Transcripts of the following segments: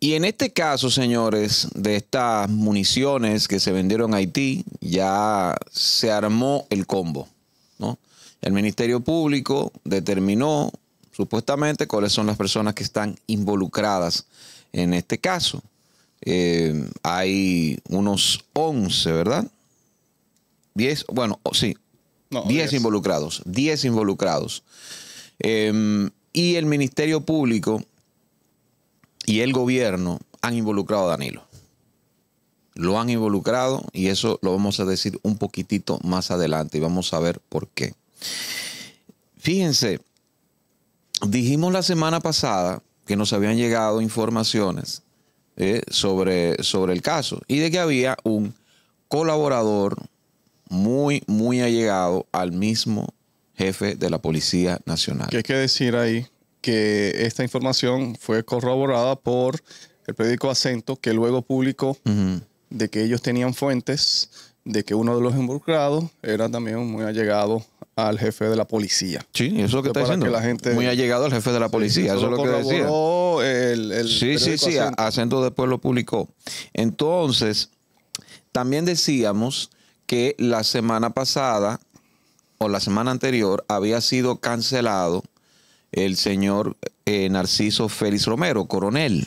Y en este caso, señores, de estas municiones que se vendieron a Haití, ya se armó el combo. El Ministerio Público determinó supuestamente cuáles son las personas que están involucradas en este caso. Eh, hay unos 11, ¿verdad? 10, bueno, oh, sí, 10 involucrados, 10 involucrados. Em, y el Ministerio Público y el gobierno han involucrado a Danilo. Lo han involucrado y eso lo vamos a decir un poquitito más adelante y vamos a ver por qué. Fíjense, dijimos la semana pasada que nos habían llegado informaciones eh, sobre, sobre el caso y de que había un colaborador muy, muy allegado al mismo jefe de la Policía Nacional. ¿Qué hay que decir ahí? que esta información fue corroborada por el periódico Acento, que luego publicó de que ellos tenían fuentes de que uno de los involucrados era también muy allegado al jefe de la policía. Sí, eso que está diciendo. Muy allegado al jefe de la policía, eso, es lo que decía. El, sí, sí, sí, Acento después lo publicó. Entonces, también decíamos que la semana pasada o la semana anterior había sido cancelado el señor eh, Narciso Félix Romero, coronel,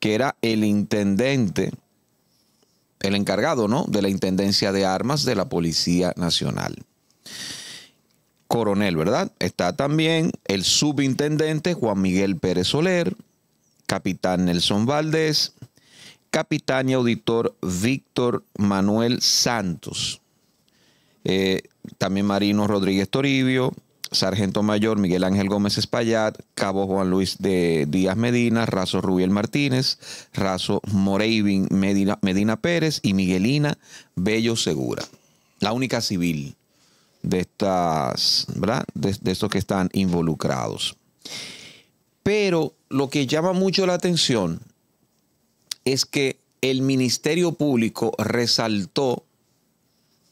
que era el intendente, el encargado, ¿no? De la Intendencia de Armas de la Policía Nacional. Coronel, ¿verdad? Está también el subintendente Juan Miguel Pérez Soler, capitán Nelson Valdés, capitán y auditor Víctor Manuel Santos, eh, también Marino Rodríguez Toribio, Sargento Mayor Miguel Ángel Gómez Espaillat, Cabo Juan Luis de Díaz Medina, Razo Rubiel Martínez, Razo Moreivin Medina, Medina Pérez y Miguelina Bello Segura. La única civil de estas, De, de estos que están involucrados. Pero lo que llama mucho la atención es que el Ministerio Público resaltó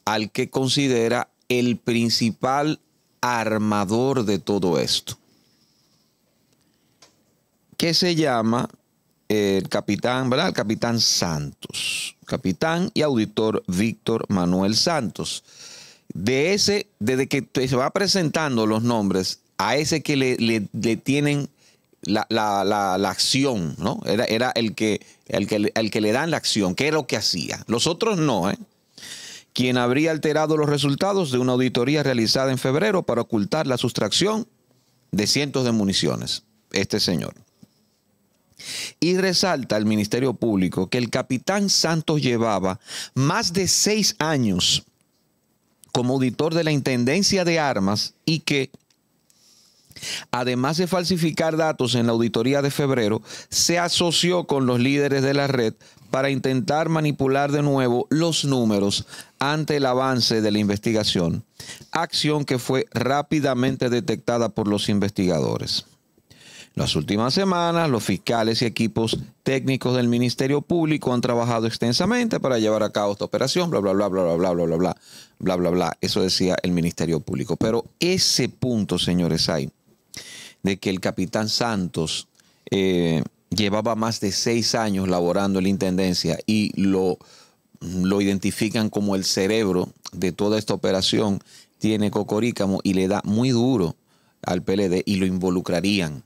al que considera el principal armador de todo esto, que se llama el capitán, ¿verdad? El capitán Santos, capitán y auditor Víctor Manuel Santos. De ese, desde que se va presentando los nombres, a ese que le, le, tienen la, acción, ¿no? Era, era el, que, el, que, el que le dan la acción, que es lo que hacía. Los otros no, ¿eh? quien habría alterado los resultados de una auditoría realizada en febrero para ocultar la sustracción de cientos de municiones. Este señor. Y resalta el Ministerio Público que el capitán Santos llevaba más de seis años como auditor de la Intendencia de Armas y que, además de falsificar datos en la auditoría de febrero, se asoció con los líderes de la red para intentar manipular de nuevo los números ante el avance de la investigación, acción que fue rápidamente detectada por los investigadores. Las últimas semanas, los fiscales y equipos técnicos del Ministerio Público han trabajado extensamente para llevar a cabo esta operación, bla, bla, bla, bla, bla, bla, bla, bla, bla, bla, bla, bla. Eso decía el Ministerio Público. Pero ese punto, señores, hay de que el capitán Santos eh, llevaba más de seis años laborando en la Intendencia y lo, lo identifican como el cerebro de toda esta operación, tiene cocorícamo y le da muy duro al PLD y lo involucrarían.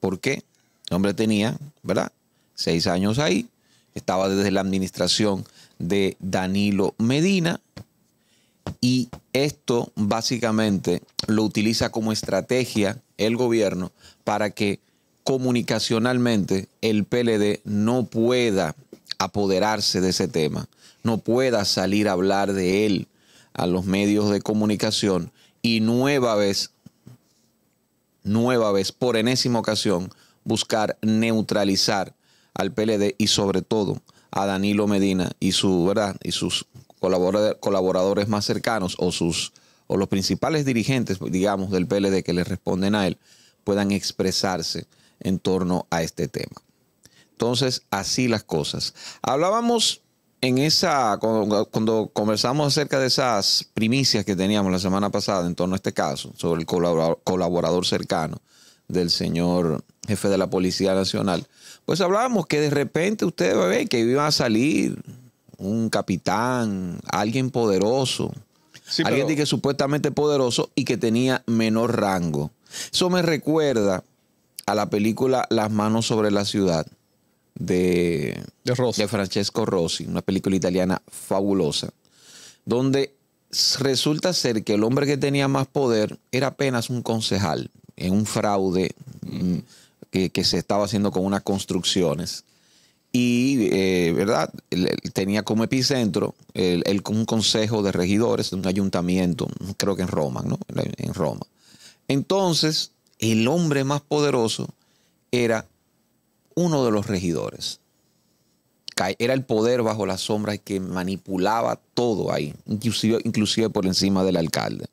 ¿Por qué? El hombre tenía, ¿verdad? Seis años ahí, estaba desde la administración de Danilo Medina y esto básicamente lo utiliza como estrategia el gobierno para que comunicacionalmente el PLD no pueda apoderarse de ese tema, no pueda salir a hablar de él a los medios de comunicación y nueva vez, nueva vez, por enésima ocasión, buscar neutralizar al PLD y sobre todo a Danilo Medina y su verdad y sus colaboradores más cercanos o sus o los principales dirigentes, digamos, del PLD que le responden a él, puedan expresarse en torno a este tema. Entonces, así las cosas. Hablábamos en esa, cuando, conversamos acerca de esas primicias que teníamos la semana pasada en torno a este caso, sobre el colaborador, cercano del señor jefe de la Policía Nacional, pues hablábamos que de repente ustedes bebé que iba a salir un capitán, alguien poderoso, alguien que supuestamente poderoso y que tenía menor rango. Eso me recuerda a la película Las manos sobre la ciudad de, Francesco Rossi, una película italiana fabulosa, donde resulta ser que el hombre que tenía más poder era apenas un concejal en eh, un fraude mm, que, se estaba haciendo con unas construcciones. Y, eh, ¿verdad? Tenía como epicentro el, un consejo de regidores de un ayuntamiento, creo que en Roma, ¿no? En Roma. Entonces, el hombre más poderoso era uno de los regidores. Era el poder bajo las sombras que manipulaba todo ahí, inclusive, por encima del alcalde.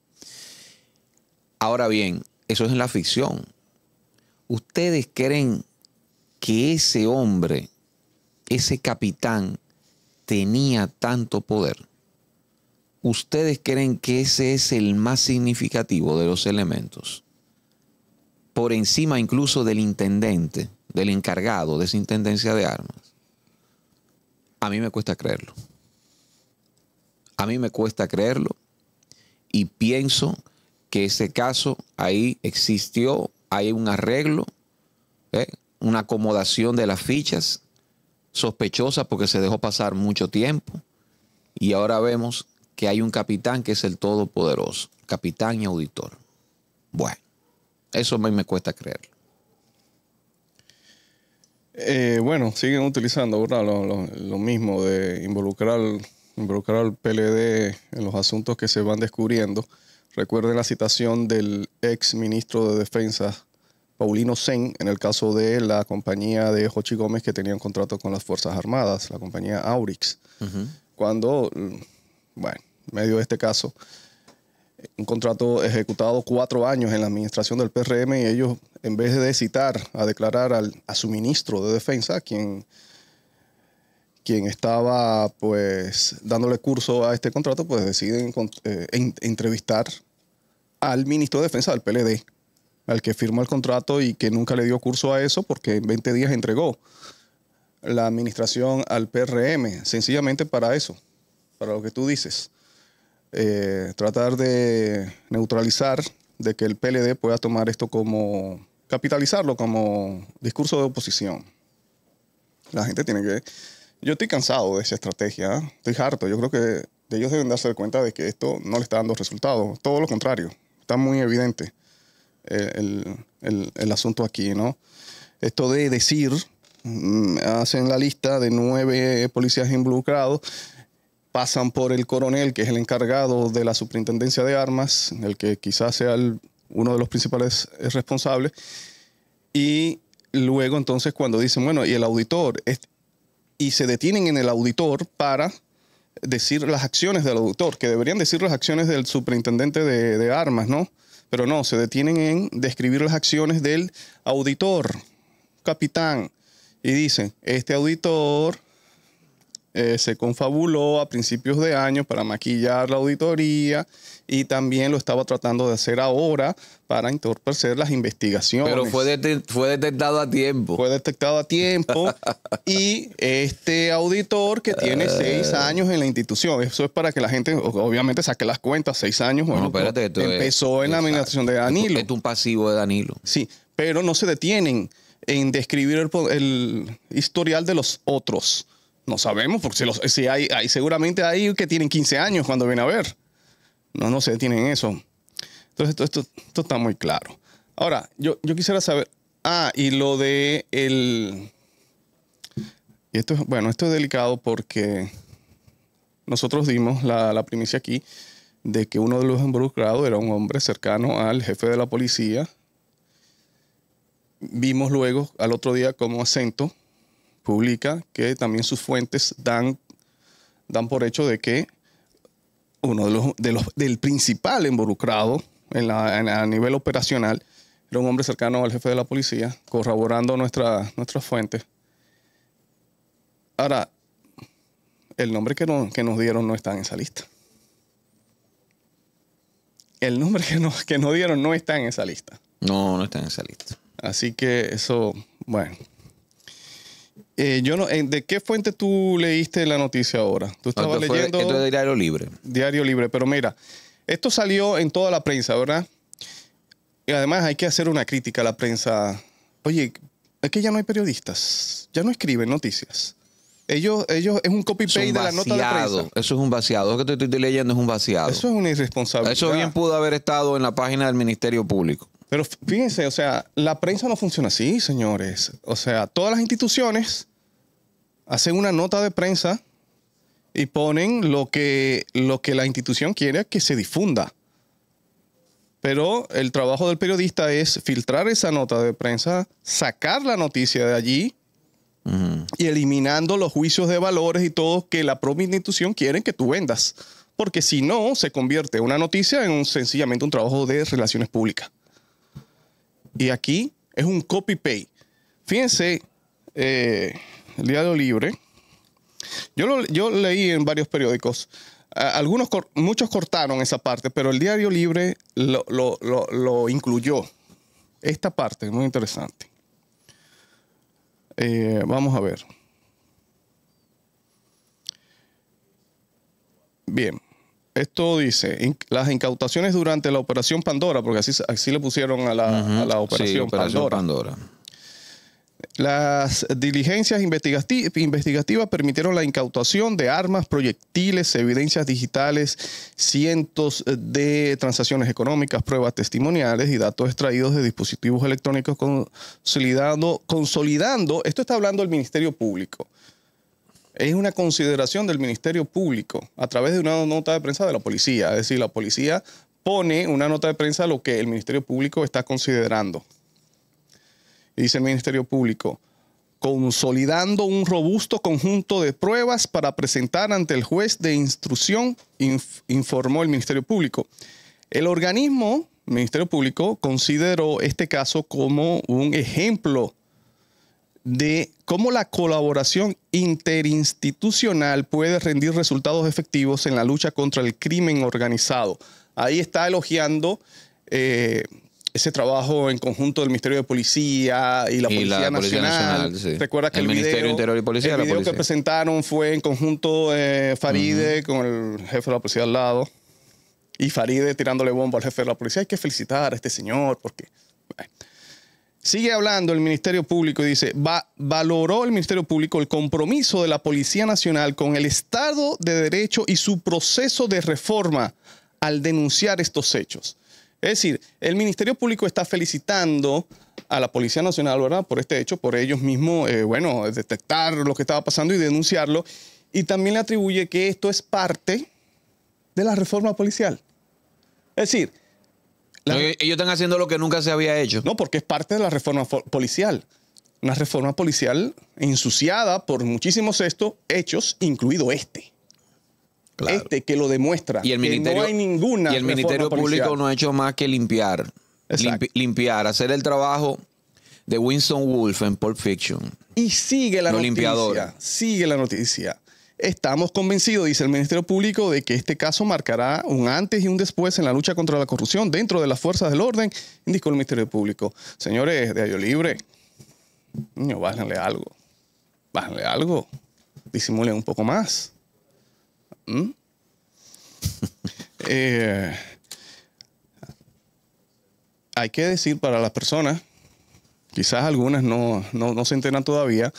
Ahora bien, eso es en la ficción. ¿Ustedes creen que ese hombre, ese capitán, tenía tanto poder? ¿Ustedes creen que ese es el más significativo de los elementos? por encima incluso del intendente, del encargado de esa intendencia de armas. A mí me cuesta creerlo. A mí me cuesta creerlo y pienso que ese caso ahí existió, hay un arreglo, ¿eh? una acomodación de las fichas sospechosa porque se dejó pasar mucho tiempo y ahora vemos que hay un capitán que es el todopoderoso, capitán y auditor. Bueno. Eso a mí me cuesta creerlo. Eh, bueno, siguen utilizando Lo, mismo de involucrar, involucrar al PLD en los asuntos que se van descubriendo. Recuerden la citación del ex ministro de Defensa, Paulino Sen, en el caso de la compañía de Jochi Gómez que tenía un contrato con las Fuerzas Armadas, la compañía Aurix. Cuando, mm, bueno, medio de este caso, un contrato ejecutado cuatro años en la administración del PRM y ellos, en vez de citar a declarar a su ministro de Defensa, quien, quien estaba pues dándole curso a este contrato, pues deciden eh, entrevistar al ministro de Defensa del PLD, al que firmó el contrato y que nunca le dio curso a eso porque en 20 días entregó la administración al PRM, sencillamente para eso, para lo que tú dices. Eh, tratar de neutralizar, de que el PLD pueda tomar esto como, capitalizarlo como discurso de oposición. La gente tiene que... Yo estoy cansado de esa estrategia, estoy harto, yo creo que ellos deben darse cuenta de que esto no le está dando resultados, todo lo contrario, está muy evidente eh, el, el asunto aquí, ¿no? Esto de decir mm, hacen la lista de nueve policías involucrados pasan por el coronel, que es el encargado de la superintendencia de armas, el que quizás sea uno de los principales responsables, y luego entonces cuando dicen, bueno, y el auditor, y se detienen en el auditor para decir las acciones del auditor, que deberían decir las acciones del superintendente de, de armas, ¿no? Pero no, se detienen en describir las acciones del auditor, capitán, y dicen, este auditor eh, se confabuló a principios de año para maquillar la auditoría y también lo estaba tratando de hacer ahora para entorpecer las investigaciones. Pero fue, fue detectado a tiempo. Fue detectado a tiempo y este auditor que tiene eh. seis años en la institución, eso es para que la gente obviamente saque las cuentas, seis años, bueno, empezó en la administración de Danilo. es un pasivo de Danilo. Sí, pero no se detienen en describir el historial de los otros. No sabemos, porque si, hay, hay, seguramente hay que tienen 15 años cuando vienen a ver. No, no se tienen eso. Entonces, esto, esto, está muy claro. Ahora, yo, quisiera saber. Ah, y lo de el. Y esto, bueno, esto es delicado porque nosotros dimos la, la primicia aquí de que uno de los involucrados era un hombre cercano al jefe de la policía. Vimos luego al otro día como acento publica que también sus fuentes dan, dan por hecho de que uno de los, de los, del principal involucrado en a nivel operacional era un hombre cercano al jefe de la policía, corroborando nuestra, nuestras fuentes. Ahora, el nombre que, que nos dieron no está en esa lista. El nombre que nos, que nos dieron no está en esa lista. No, no está en esa lista. Así que eso, bueno. Eh, yo no, ¿De qué fuente tú leíste la noticia ahora? Tú estabas leyendo. Diario Libre. Diario Libre, pero mira, esto salió en toda la prensa, ¿verdad? Y además hay que hacer una crítica a la prensa. Oye, es que ya no hay periodistas, ya no escriben noticias. Ellos, ellos es un copy-paste de la nota de prensa. Eso es un vaciado. Lo que te estoy leyendo es un vaciado. Eso es una irresponsabilidad. Eso bien pudo haber estado en la página del Ministerio Público. Pero fíjense, o sea, la prensa no funciona así, señores. O sea, todas las instituciones hacen una nota de prensa y ponen lo que, lo que la institución quiere que se difunda. Pero el trabajo del periodista es filtrar esa nota de prensa, sacar la noticia de allí y eliminando los juicios de valores y todo que la propia institución quiere que tú vendas. Porque si no, se convierte una noticia en sencillamente un trabajo de relaciones públicas. Y aquí es un copy-paste. Fíjense, eh, el diario libre. Yo, lo, yo leí en varios periódicos. Algunos, muchos cortaron esa parte, pero el Diario Libre lo, incluyó. Esta parte es muy interesante. Eh, vamos a ver. Bien esto dice, las incautaciones durante la operación Pandora, porque así, le pusieron a la, operación, Pandora. Las diligencias investigativas permitieron la incautación de armas, proyectiles, evidencias digitales, cientos de transacciones económicas, pruebas testimoniales y datos extraídos de dispositivos electrónicos consolidando, consolidando esto está hablando el Ministerio Público, es una consideración del Ministerio Público a través de una nota de prensa de la policía. Es decir, la policía pone una nota de prensa lo que el Ministerio Público está considerando. Dice el Ministerio Público, consolidando un robusto conjunto de pruebas para presentar ante el juez de instrucción, informó el Ministerio Público. El organismo, Ministerio Público, consideró este caso como un ejemplo de cómo la colaboración interinstitucional puede rendir resultados efectivos en la lucha contra el crimen organizado. Ahí está elogiando eh, ese trabajo en conjunto del Ministerio de Policía y la Policía Nacional. Recuerda que el, Ministerio Interior y Policía. El video que presentaron fue en conjunto eh, Faride con el jefe de la policía al lado y Faride tirándole bomba al jefe de la policía. Hay que felicitar a este señor porque Sigue hablando el Ministerio Público y dice, valoró el Ministerio Público el compromiso de la Policía Nacional con el Estado de Derecho y su proceso de reforma al denunciar estos hechos. Es decir, el Ministerio Público está felicitando a la Policía Nacional, ¿verdad? Por este hecho, por ellos mismos, eh, bueno, detectar lo que estaba pasando y denunciarlo. Y también le atribuye que esto es parte de la reforma policial. Es decir, ellos están haciendo lo que nunca se había hecho. No, porque es parte de la reforma policial. Una reforma policial ensuciada por muchísimos estos hechos, incluido este. Este que lo demuestra. Y el ministerio, no hay ninguna. Y el Ministerio Público no ha hecho más que limpiar. limpiar, hacer el trabajo de Winston Wolfe en Pulp Fiction. Y sigue la noticia. Sigue la noticia. Estamos convencidos, dice el Ministerio Público, de que este caso marcará un antes y un después en la lucha contra la corrupción dentro de las fuerzas del orden, indicó el Ministerio Público. Señores de Ayo Libre, no bájenle algo. Bájenle algo. Disimulen un poco más. ¿Mm? Eh, hay que decir para las personas, quizás algunas no, no se enteran todavía,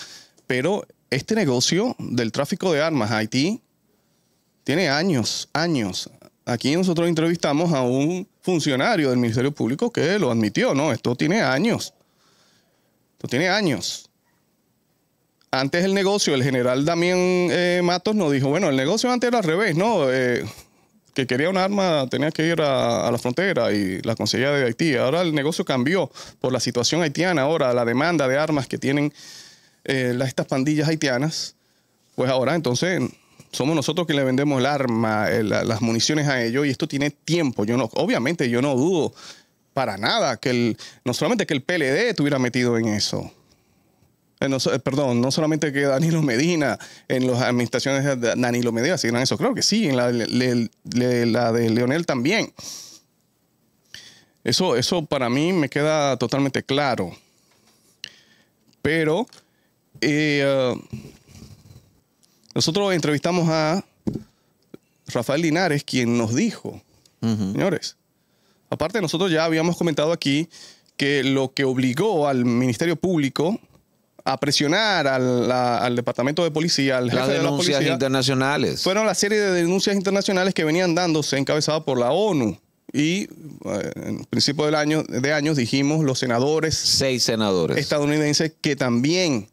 pero este negocio del tráfico de armas a Haití tiene años, años. Aquí nosotros entrevistamos a un funcionario del Ministerio Público que lo admitió, ¿no? Esto tiene años. Esto tiene años. Antes el negocio, el general Damián eh, Matos nos dijo, bueno, el negocio antes era al revés, ¿no? Eh, que quería un arma tenía que ir a, a, la frontera y la conseguía de Haití. Ahora el negocio cambió por la situación haitiana, ahora la demanda de armas que tienen eh, estas pandillas haitianas, pues ahora entonces somos nosotros que le vendemos el arma, eh, las municiones a ellos y esto tiene tiempo. Yo no, obviamente yo no dudo para nada que el, no solamente que el PLD estuviera metido en eso. Eh, perdón, no solamente que Danilo Medina, en las administraciones de Danilo Medina siguieron eso, creo que sí, en la, de Leonel también. Eso, eso para mí me queda totalmente claro. Pero eh, nosotros entrevistamos a Rafael Linares, quien nos dijo, señores, aparte nosotros ya habíamos comentado aquí que lo que obligó al Ministerio Público a presionar al, departamento de policía, al jefe las de la policía, internacionales. Fueron la serie de denuncias internacionales que venían dándose encabezada por la ONU. Y eh, en principio del año, de años dijimos los senadores. Seis senadores. Estadounidenses que también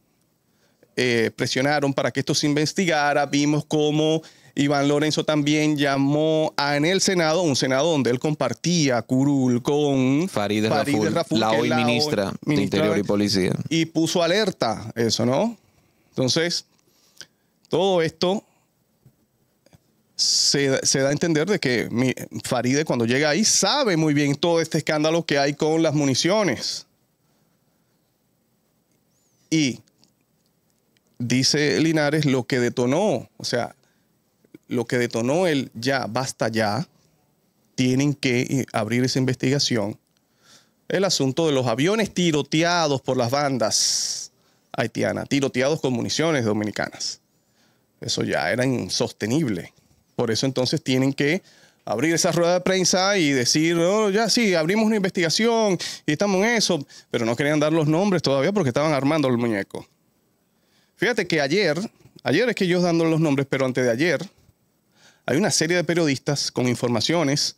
eh, presionaron para que esto se investigara. Vimos como Iván Lorenzo también llamó en el Senado, un Senado donde él compartía curul con Farideh Raful, la hoy ministra, de Interior y Policía. Y puso alerta eso, ¿no? Entonces, todo esto se, se, da a entender de que mi, Faride cuando llega ahí sabe muy bien todo este escándalo que hay con las municiones. Y dice Linares, lo que detonó, o sea, lo que detonó el ya, basta ya, tienen que eh, abrir esa investigación. El asunto de los aviones tiroteados por las bandas haitianas, tiroteados con municiones dominicanas. Eso ya era insostenible. Por eso entonces tienen que abrir esa rueda de prensa y decir, oh, ya sí, abrimos una investigación y estamos en eso, pero no querían dar los nombres todavía porque estaban armando el muñeco. Fíjate que ayer, ayer es que ellos dando los nombres, pero antes de ayer, hay una serie de periodistas con informaciones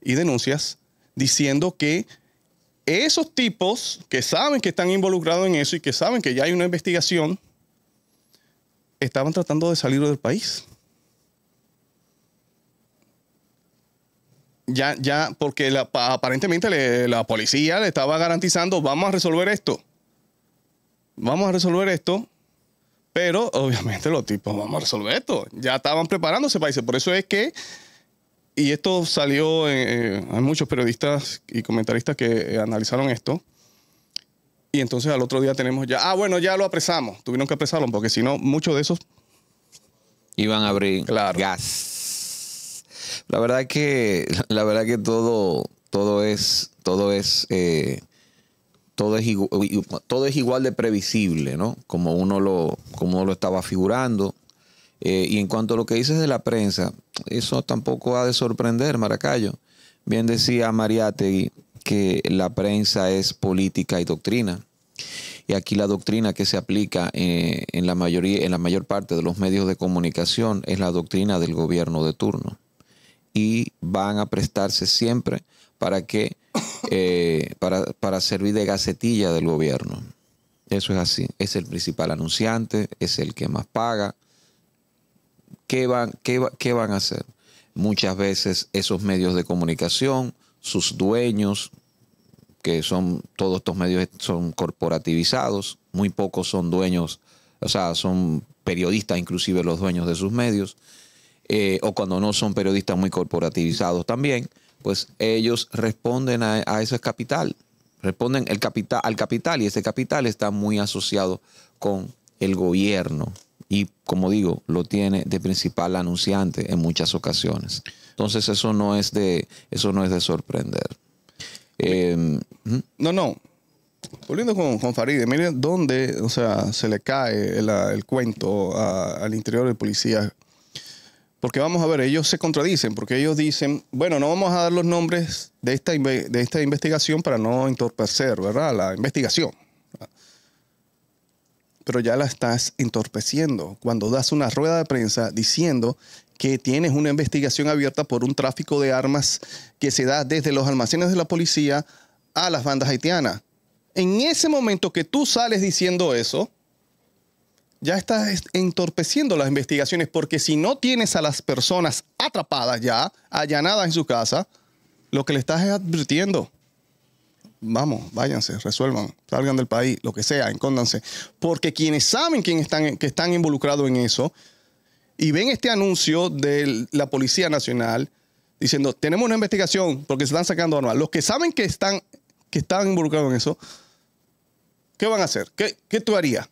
y denuncias diciendo que esos tipos que saben que están involucrados en eso y que saben que ya hay una investigación, estaban tratando de salir del país. Ya, ya, porque aparentemente la policía le estaba garantizando, vamos a resolver esto. Vamos a resolver esto pero obviamente los tipos, vamos a resolver esto. Ya estaban preparándose para eso. Por eso es que, y esto salió, eh, hay muchos periodistas y comentaristas que analizaron esto. Y entonces al otro día tenemos ya, ah, bueno, ya lo apresamos. Tuvieron que apresarlo porque si no, muchos de esos... Iban a abrir gas. La verdad que, la verdad que todo, todo es, todo es eh, todo es, igual, de previsible, ¿no? Como uno lo, como uno lo estaba figurando. Eh, y en cuanto a lo que dices de la prensa, eso tampoco ha de sorprender, Maracayo. Bien decía Mariategui que la prensa es política y doctrina. Y aquí la doctrina que se aplica eh, en, la mayoría, en la mayor parte de los medios de comunicación es la doctrina del gobierno de turno. Y van a prestarse siempre para que eh, para, servir de gacetilla del gobierno. Eso es así. Es el principal anunciante, es el que más paga. ¿Qué van, qué, van a hacer? Muchas veces esos medios de comunicación, sus dueños, que son todos estos medios son corporativizados, muy pocos son dueños, o sea, son periodistas inclusive los dueños de sus medios, eh, o cuando no son periodistas muy corporativizados también pues ellos responden a, ese capital, responden el capital, al capital y ese capital está muy asociado con el gobierno y como digo, lo tiene de principal anunciante en muchas ocasiones. Entonces eso no es de, eso no es de sorprender. Em, no, no. Volviendo con, con Farideh, miren dónde, o sea, se le cae el, cuento al interior de policía porque vamos a ver, ellos se contradicen, porque ellos dicen, bueno, no vamos a dar los nombres de esta, de esta investigación para no entorpecer, ¿verdad? La investigación. Pero ya la estás entorpeciendo cuando das una rueda de prensa diciendo que tienes una investigación abierta por un tráfico de armas que se da desde los almacenes de la policía a las bandas haitianas. En ese momento que tú sales diciendo eso, ya estás entorpeciendo las investigaciones porque si no tienes a las personas atrapadas ya, allanadas en su casa, lo que le estás advirtiendo. Vamos, váyanse, resuelvan, salgan del país, lo que sea, encóndanse. Porque quienes saben quién están, que están involucrados en eso y ven este anuncio de la Policía Nacional diciendo, tenemos una investigación porque se están sacando armas. Los que saben que están, que están involucrados en eso, ¿qué van a hacer? ¿Qué, qué tú harías?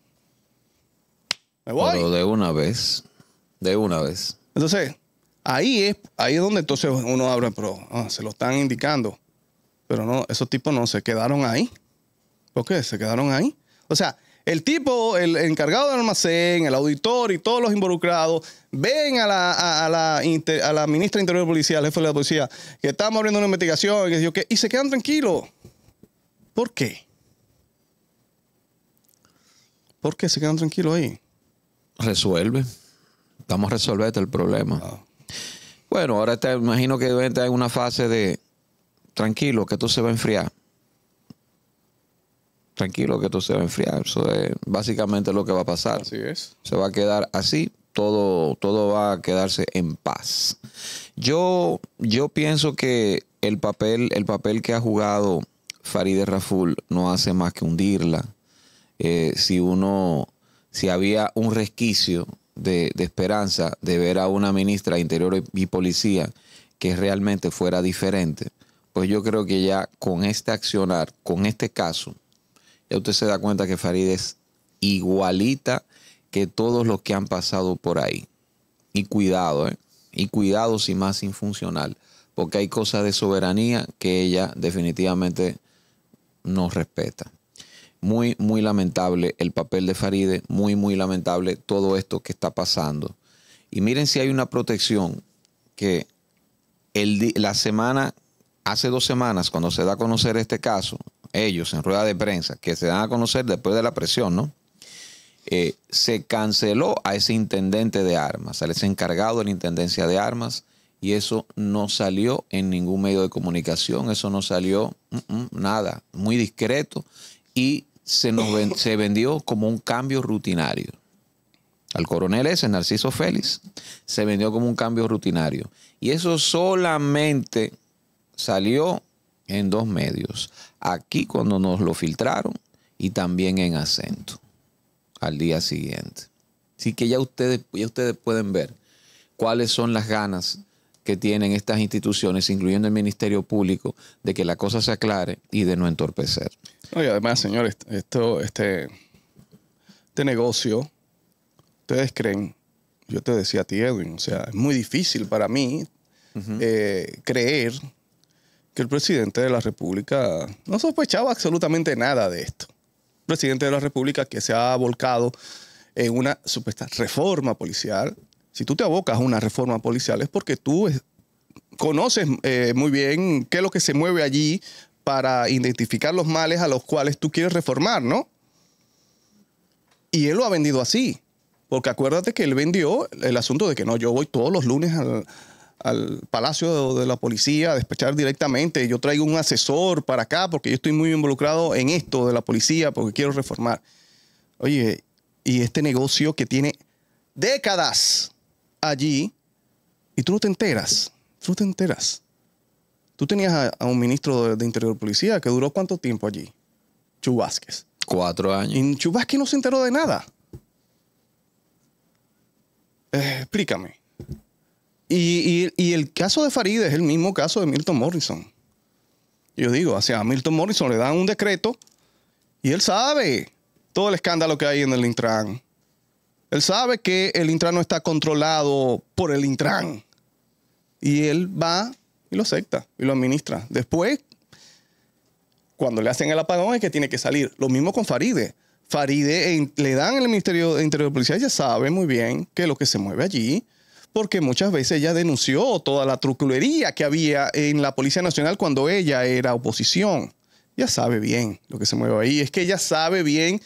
Pero de una vez. De una vez. Entonces, ahí es, ahí donde entonces uno habla, pero ah, se lo están indicando. Pero no, esos tipos no se quedaron ahí. ¿Por qué? Se quedaron ahí. O sea, el tipo, el encargado del almacén, el auditor y todos los involucrados ven a la, a, la, ministra de Interior de Policía, al jefe de la policía, que estamos abriendo una investigación y, que, y se quedan tranquilos. ¿Por qué? ¿Por qué se quedan tranquilos ahí? Resuelve. Estamos resolviendo este el problema. Ah. Bueno, ahora te imagino que deben estar en una fase de tranquilo, que tú se va a enfriar. Tranquilo, que tú se va a enfriar. Eso es básicamente lo que va a pasar. Así es. Se va a quedar así, todo, todo va a quedarse en paz. Yo, yo pienso que el papel, el papel que ha jugado Farideh Raful no hace más que hundirla. Eh, si uno si había un resquicio de, esperanza de ver a una ministra de Interior y Policía que realmente fuera diferente, pues yo creo que ya con este accionar, con este caso, ya usted se da cuenta que Farid es igualita que todos los que han pasado por ahí. Y cuidado, ¿eh? Y cuidado si más infuncional, porque hay cosas de soberanía que ella definitivamente no respeta. Muy, muy lamentable el papel de Faride, muy, muy lamentable todo esto que está pasando. Y miren si hay una protección que el, la semana, hace dos semanas, cuando se da a conocer este caso, ellos en rueda de prensa, que se dan a conocer después de la presión, ¿no? Eh, se canceló a ese intendente de armas, al ese encargado de la intendencia de armas, y eso no salió en ningún medio de comunicación, eso no salió mm, mm, nada, muy discreto, y se nos se vendió como un cambio rutinario. Al coronel ese, Narciso Félix, se vendió como un cambio rutinario. Y eso solamente salió en dos medios. Aquí cuando nos lo filtraron y también en acento al día siguiente. Así que ya ustedes, ya ustedes pueden ver cuáles son las ganas que tienen estas instituciones, incluyendo el Ministerio Público, de que la cosa se aclare y de no entorpecer. y además, señores, esto, este, este negocio, ustedes creen, yo te decía a ti, Edwin, o sea, es muy difícil para mí eh, creer que el presidente de la República no sospechaba absolutamente nada de esto. El presidente de la República que se ha volcado en una supuesta reforma policial si tú te abocas a una reforma policial es porque tú conoces eh, muy bien qué es lo que se mueve allí para identificar los males a los cuales tú quieres reformar, ¿no? Y él lo ha vendido así. Porque acuérdate que él vendió el asunto de que no, yo voy todos los lunes al, Palacio de, la Policía a despechar directamente, yo traigo un asesor para acá porque yo estoy muy involucrado en esto de la policía porque quiero reformar. Oye, y este negocio que tiene décadas allí y tú no te enteras. Tú no te enteras. Tú tenías a, un ministro de, Interior Policía que duró cuánto tiempo allí? Chu Cuatro años. Y Chu no se enteró de nada. Eh, explícame. Y, el caso de Farid es el mismo caso de Milton Morrison. Yo digo, o a Milton Morrison le dan un decreto y él sabe todo el escándalo que hay en el Intran. Él sabe que el Intran no está controlado por el Intran. Y él va y lo acepta y lo administra. Después, cuando le hacen el apagón es que tiene que salir. Lo mismo con Faride. Faride le dan el Ministerio de Interior de Policía, ella sabe muy bien que lo que se mueve allí, porque muchas veces ella denunció toda la truculería que había en la Policía Nacional cuando ella era oposición. Ya sabe bien lo que se mueve ahí. Es que ella sabe bien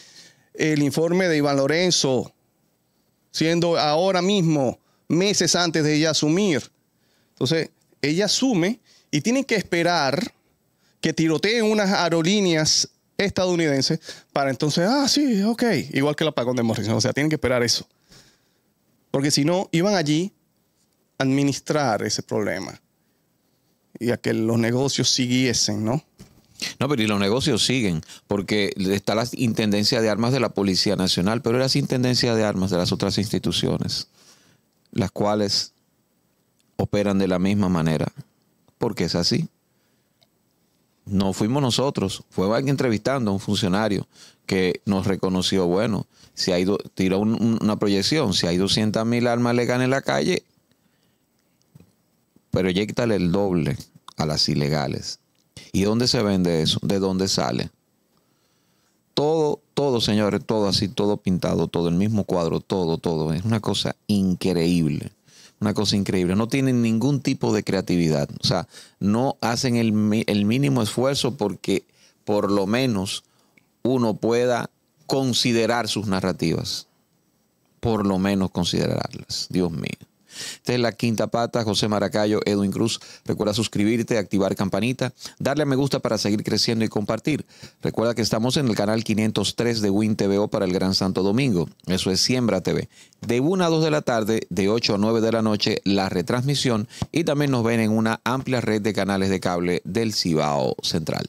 el informe de Iván Lorenzo siendo ahora mismo meses antes de ella asumir. Entonces, ella asume y tiene que esperar que tiroteen unas aerolíneas estadounidenses para entonces, ah, sí, ok, igual que la apagón de Morrison. O sea, tienen que esperar eso. Porque si no, iban allí a administrar ese problema y a que los negocios siguiesen, ¿no? No, pero y los negocios siguen, porque está la Intendencia de Armas de la Policía Nacional, pero la Intendencia de Armas de las otras instituciones, las cuales operan de la misma manera, porque es así. No fuimos nosotros, fue alguien entrevistando a un funcionario que nos reconoció, bueno, si hay tiró una proyección, si hay 200.000 mil armas legales en la calle, proyectale el doble a las ilegales ¿Y dónde se vende eso? ¿De dónde sale? Todo, todo, señores, todo así, todo pintado, todo el mismo cuadro, todo, todo. Es una cosa increíble. Una cosa increíble. No tienen ningún tipo de creatividad. O sea, no hacen el, el mínimo esfuerzo porque por lo menos uno pueda considerar sus narrativas. Por lo menos considerarlas. Dios mío. Esta es la quinta pata, José Maracayo, Edwin Cruz. Recuerda suscribirte, activar campanita, darle a me gusta para seguir creciendo y compartir. Recuerda que estamos en el canal 503 de Win TVO para el Gran Santo Domingo. Eso es Siembra TV. De 1 a 2 de la tarde, de 8 a 9 de la noche, la retransmisión y también nos ven en una amplia red de canales de cable del Cibao Central.